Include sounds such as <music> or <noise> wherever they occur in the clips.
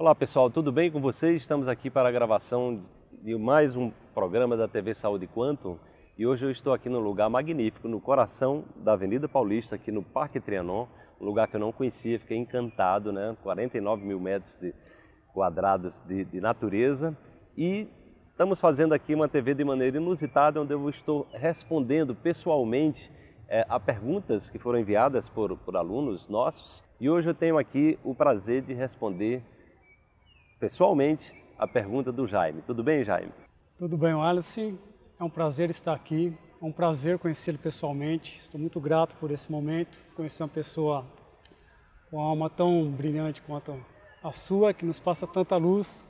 Olá pessoal, tudo bem com vocês? Estamos aqui para a gravação de mais um programa da TV Saúde Quantum e hoje eu estou aqui num lugar magnífico, no coração da Avenida Paulista, aqui no Parque Trianon, um lugar que eu não conhecia, fiquei encantado, né? 49 mil metros de, quadrados de, de natureza e estamos fazendo aqui uma TV de maneira inusitada, onde eu estou respondendo pessoalmente é, a perguntas que foram enviadas por, por alunos nossos e hoje eu tenho aqui o prazer de responder pessoalmente a pergunta do Jaime. Tudo bem, Jaime? Tudo bem, Alice. É um prazer estar aqui. É um prazer conhecê-lo pessoalmente. Estou muito grato por esse momento, conhecer uma pessoa com uma alma tão brilhante quanto a sua, que nos passa tanta luz.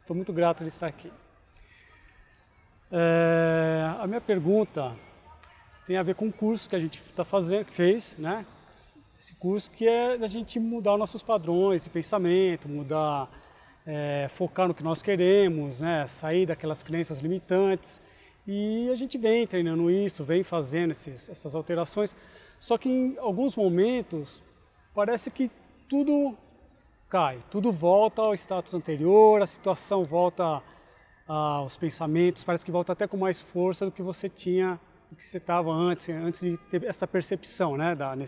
Estou muito grato de estar aqui. É, a minha pergunta tem a ver com o curso que a gente está fazendo, fez, né? Esse curso que é a gente mudar nossos padrões de pensamento, mudar é, focar no que nós queremos, né? sair daquelas crenças limitantes. E a gente vem treinando isso, vem fazendo esses, essas alterações. Só que em alguns momentos parece que tudo cai, tudo volta ao status anterior, a situação volta aos pensamentos, parece que volta até com mais força do que você tinha, do que você estava antes, antes de ter essa percepção né, da, da,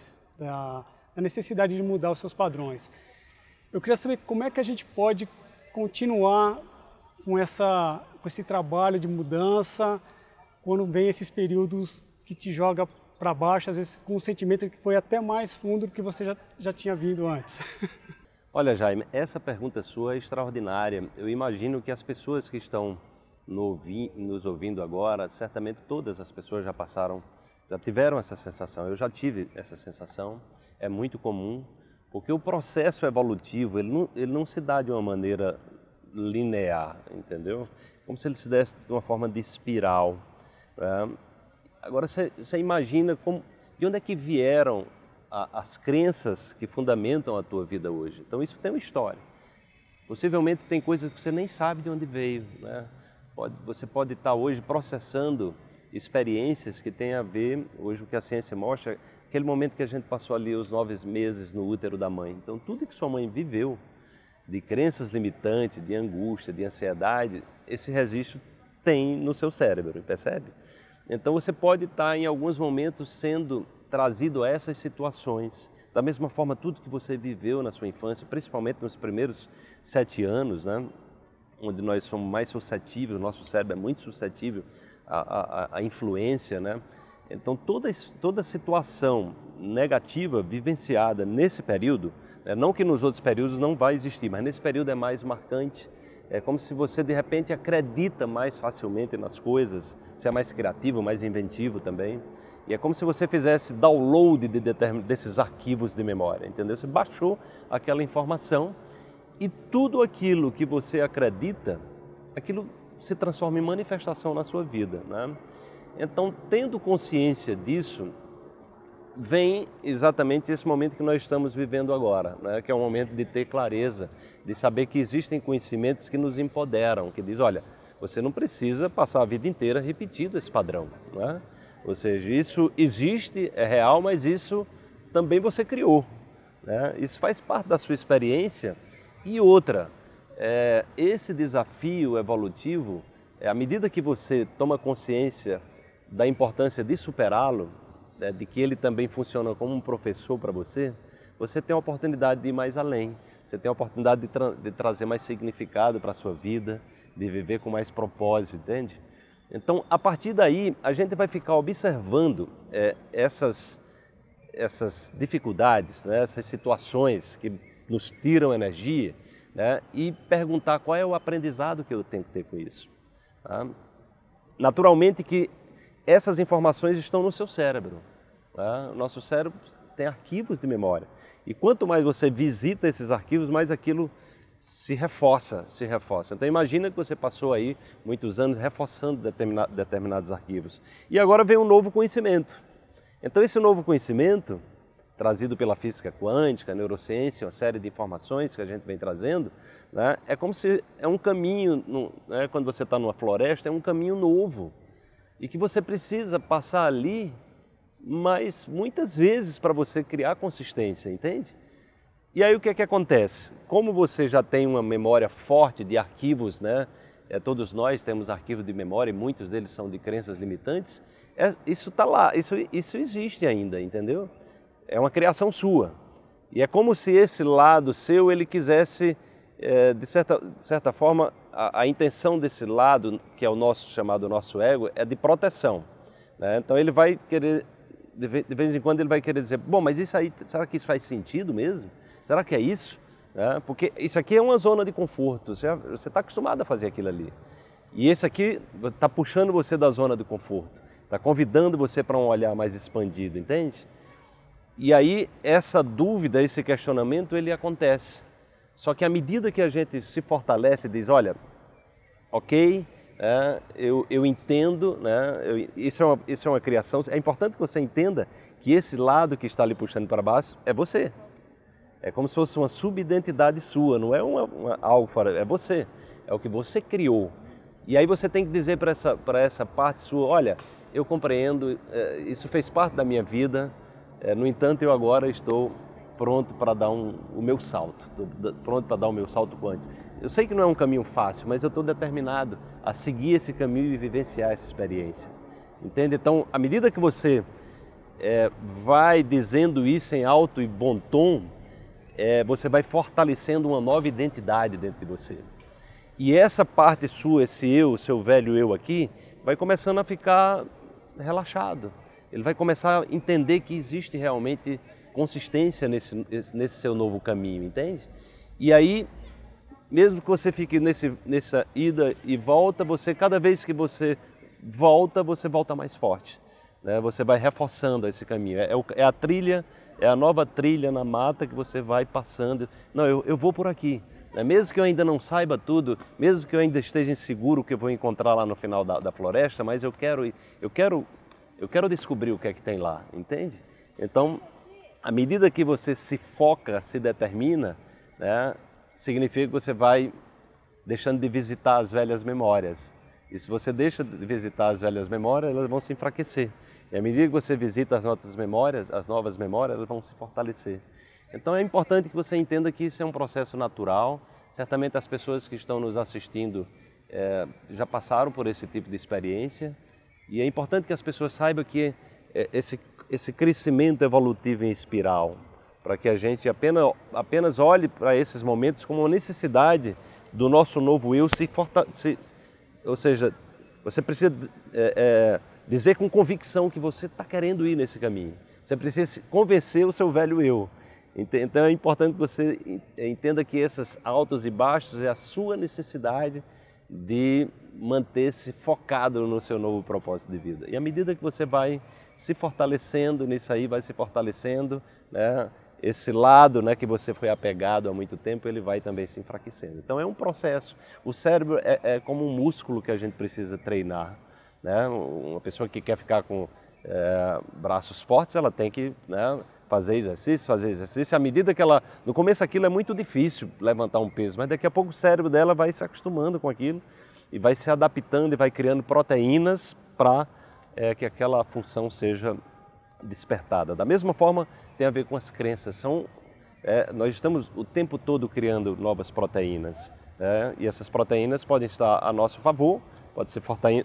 da necessidade de mudar os seus padrões. Eu queria saber como é que a gente pode continuar com, essa, com esse trabalho de mudança quando vem esses períodos que te joga para baixo, às vezes com um sentimento que foi até mais fundo do que você já, já tinha vindo antes. <laughs> Olha, Jaime, essa pergunta sua é extraordinária. Eu imagino que as pessoas que estão nos ouvindo agora, certamente todas as pessoas já passaram, já tiveram essa sensação. Eu já tive essa sensação, é muito comum. Porque o processo evolutivo, ele não, ele não se dá de uma maneira linear, entendeu? Como se ele se desse de uma forma de espiral. Né? Agora, você imagina como, de onde é que vieram a, as crenças que fundamentam a tua vida hoje. Então, isso tem uma história. Possivelmente tem coisas que você nem sabe de onde veio. Né? Pode, você pode estar hoje processando experiências que têm a ver, hoje o que a ciência mostra, aquele momento que a gente passou ali os nove meses no útero da mãe. Então, tudo que sua mãe viveu, de crenças limitantes, de angústia, de ansiedade, esse registro tem no seu cérebro, percebe? Então, você pode estar tá em alguns momentos sendo trazido a essas situações. Da mesma forma, tudo que você viveu na sua infância, principalmente nos primeiros sete anos, né? onde nós somos mais suscetíveis, o nosso cérebro é muito suscetível a, a, influência, né? Então toda, toda situação negativa vivenciada nesse período, né? não que nos outros períodos não vai existir, mas nesse período é mais marcante, é como se você de repente acredita mais facilmente nas coisas, você é mais criativo, mais inventivo também. E é como se você fizesse download de desses arquivos de memória, entendeu? Você baixou aquela informação e tudo aquilo que você acredita, aquilo se transforma em manifestação na sua vida. Né? Então, tendo consciência disso, vem exatamente esse momento que nós estamos vivendo agora, né? que é o momento de ter clareza, de saber que existem conhecimentos que nos empoderam, que diz, olha, você não precisa passar a vida inteira repetindo esse padrão. Né? Ou seja, isso existe, é real, mas isso também você criou. Né? Isso faz parte da sua experiência. E outra, é, esse desafio evolutivo, é, à medida que você toma consciência da importância de superá-lo, né, de que ele também funciona como um professor para você, você tem a oportunidade de ir mais além, você tem a oportunidade de, tra de trazer mais significado para a sua vida, de viver com mais propósito, entende? Então, a partir daí, a gente vai ficar observando é, essas, essas dificuldades, né, essas situações que nos tiram energia, né? e perguntar qual é o aprendizado que eu tenho que ter com isso. Tá? Naturalmente que essas informações estão no seu cérebro. Tá? O nosso cérebro tem arquivos de memória. E quanto mais você visita esses arquivos, mais aquilo se reforça, se reforça. Então imagina que você passou aí muitos anos reforçando determinados arquivos. E agora vem um novo conhecimento. Então esse novo conhecimento trazido pela física quântica, neurociência, uma série de informações que a gente vem trazendo, né? é como se é um caminho, no, né? quando você está numa floresta, é um caminho novo e que você precisa passar ali, mas muitas vezes para você criar consistência, entende? E aí o que é que acontece? Como você já tem uma memória forte de arquivos, né? É, todos nós temos arquivos de memória e muitos deles são de crenças limitantes. É, isso está lá, isso, isso existe ainda, entendeu? É uma criação sua. E é como se esse lado seu ele quisesse, é, de, certa, de certa forma, a, a, intenção desse lado, que é o nosso chamado nosso ego, é de proteção. Né? Então ele vai querer, de vez em quando, ele vai querer dizer: bom, mas isso aí, será que isso faz sentido mesmo? Será que é isso? É, porque isso aqui é uma zona de conforto, você está acostumado a fazer aquilo ali. E esse aqui está puxando você da zona de conforto, está convidando você para um olhar mais expandido, entende? E aí essa dúvida, esse questionamento, ele acontece. Só que à medida que a gente se fortalece e diz, olha, ok, é, eu, eu entendo, né, eu, isso, é uma, isso é uma criação, é importante que você entenda que esse lado que está ali puxando para baixo é você. É como se fosse uma subidentidade sua, não é uma, uma fora. é você, é o que você criou. E aí você tem que dizer para essa, essa parte sua, olha, eu compreendo, é, isso fez parte da minha vida, é, no entanto, eu agora estou pronto para dar um, o meu salto, pronto para dar o meu salto quântico. Eu sei que não é um caminho fácil, mas eu estou determinado a seguir esse caminho e vivenciar essa experiência. Entende? Então, à medida que você é, vai dizendo isso em alto e bom tom, é, você vai fortalecendo uma nova identidade dentro de você. E essa parte sua, esse eu, seu velho eu aqui, vai começando a ficar relaxado, ele vai começar a entender que existe realmente consistência nesse, nesse seu novo caminho, entende? E aí, mesmo que você fique nesse, nessa ida e volta, você cada vez que você volta, você volta mais forte. Né? Você vai reforçando esse caminho. É, é, é, a trilha, é a nova trilha na mata que você vai passando. Não, eu, eu vou por aqui. Né? Mesmo que eu ainda não saiba tudo, mesmo que eu ainda esteja inseguro que eu vou encontrar lá no final da, da floresta, mas eu quero, eu quero eu quero descobrir o que é que tem lá, entende? Então, à medida que você se foca, se determina, né, significa que você vai deixando de visitar as velhas memórias. E se você deixa de visitar as velhas memórias, elas vão se enfraquecer. E à medida que você visita as novas memórias, as novas memórias, elas vão se fortalecer. Então é importante que você entenda que isso é um processo natural. Certamente as pessoas que estão nos assistindo é, já passaram por esse tipo de experiência. E é importante que as pessoas saibam que é, esse, esse crescimento evolutivo em espiral, para que a gente apenas, apenas olhe para esses momentos como uma necessidade do nosso novo eu se fortalecer. Ou seja, você precisa é, é, dizer com convicção que você está querendo ir nesse caminho. Você precisa convencer o seu velho eu. Então é importante que você entenda que esses altos e baixos é a sua necessidade de manter-se focado no seu novo propósito de vida. E à medida que você vai se fortalecendo nisso aí, vai se fortalecendo, né? esse lado né, que você foi apegado há muito tempo, ele vai também se enfraquecendo. Então é um processo. O cérebro é, é como um músculo que a gente precisa treinar. Né? Uma pessoa que quer ficar com é, braços fortes, ela tem que né, fazer exercício, fazer exercício. À medida que ela. No começo aquilo é muito difícil levantar um peso, mas daqui a pouco o cérebro dela vai se acostumando com aquilo e vai se adaptando e vai criando proteínas para é, eh, que aquela função seja despertada. Da mesma forma, tem a ver com as crenças. São, é, nós estamos o tempo todo criando novas proteínas né? e essas proteínas podem estar a nosso favor, pode ser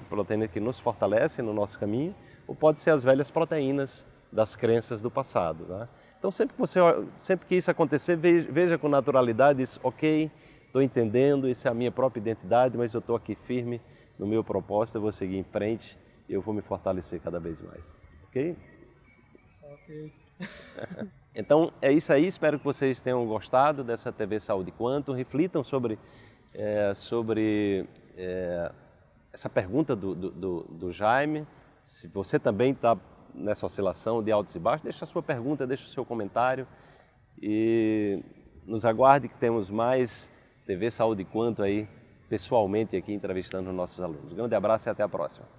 proteína que nos fortalece no nosso caminho, ou pode ser as velhas proteínas das crenças do passado. Né? Então, sempre que, você, sempre que isso acontecer, veja, veja com naturalidade isso, ok, estou entendendo, isso é a minha própria identidade, mas eu estou aqui firme no meu propósito, eu vou seguir em frente e eu vou me fortalecer cada vez mais. Ok? Ok. <laughs> então, é isso aí, espero que vocês tenham gostado dessa TV Saúde Quanto, reflitam sobre, é, sobre é, essa pergunta do, do, do, do Jaime, se você também está nessa oscilação de altos e baixos, deixe a sua pergunta, deixe o seu comentário e nos aguarde que temos mais TV Saúde Quanto aí, pessoalmente aqui entrevistando nossos alunos. Um grande abraço e até a próxima.